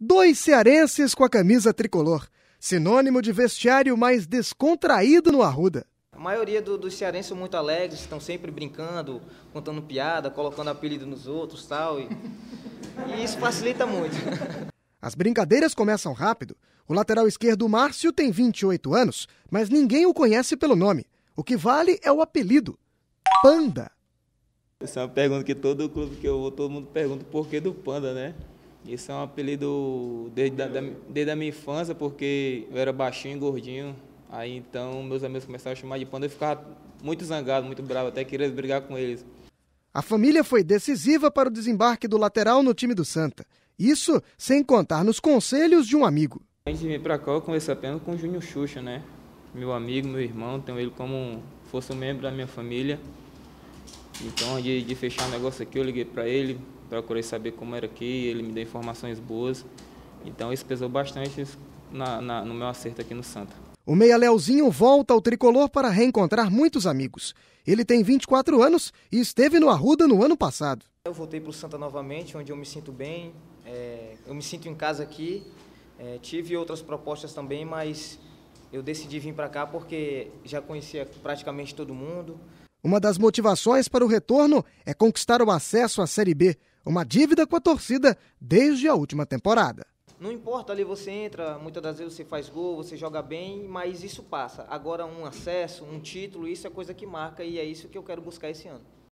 Dois cearenses com a camisa tricolor, sinônimo de vestiário mais descontraído no Arruda. A maioria do, dos cearenses são muito alegres, estão sempre brincando, contando piada, colocando apelido nos outros tal, e, e isso facilita muito. As brincadeiras começam rápido. O lateral esquerdo Márcio tem 28 anos, mas ninguém o conhece pelo nome. O que vale é o apelido: Panda. Essa é uma pergunta que todo clube que eu vou, todo mundo pergunta o porquê do Panda, né? Isso é um apelido desde, da, da, desde a minha infância, porque eu era baixinho e gordinho. Aí então meus amigos começaram a chamar de panda. Eu ficava muito zangado, muito bravo, até queria brigar com eles. A família foi decisiva para o desembarque do lateral no time do Santa. Isso sem contar nos conselhos de um amigo. A gente veio para cá, eu conversei apenas com o Júnior Xuxa, né? Meu amigo, meu irmão, tenho ele como fosse um membro da minha família. Então, de, de fechar o negócio aqui, eu liguei para ele, procurei saber como era aqui, ele me deu informações boas. Então, isso pesou bastante na, na, no meu acerto aqui no Santa. O Meia Leozinho volta ao tricolor para reencontrar muitos amigos. Ele tem 24 anos e esteve no Arruda no ano passado. Eu voltei para o Santa novamente, onde eu me sinto bem, é, eu me sinto em casa aqui. É, tive outras propostas também, mas eu decidi vir para cá porque já conhecia praticamente todo mundo, uma das motivações para o retorno é conquistar o acesso à Série B, uma dívida com a torcida desde a última temporada. Não importa, ali você entra, muitas das vezes você faz gol, você joga bem, mas isso passa. Agora, um acesso, um título, isso é coisa que marca e é isso que eu quero buscar esse ano.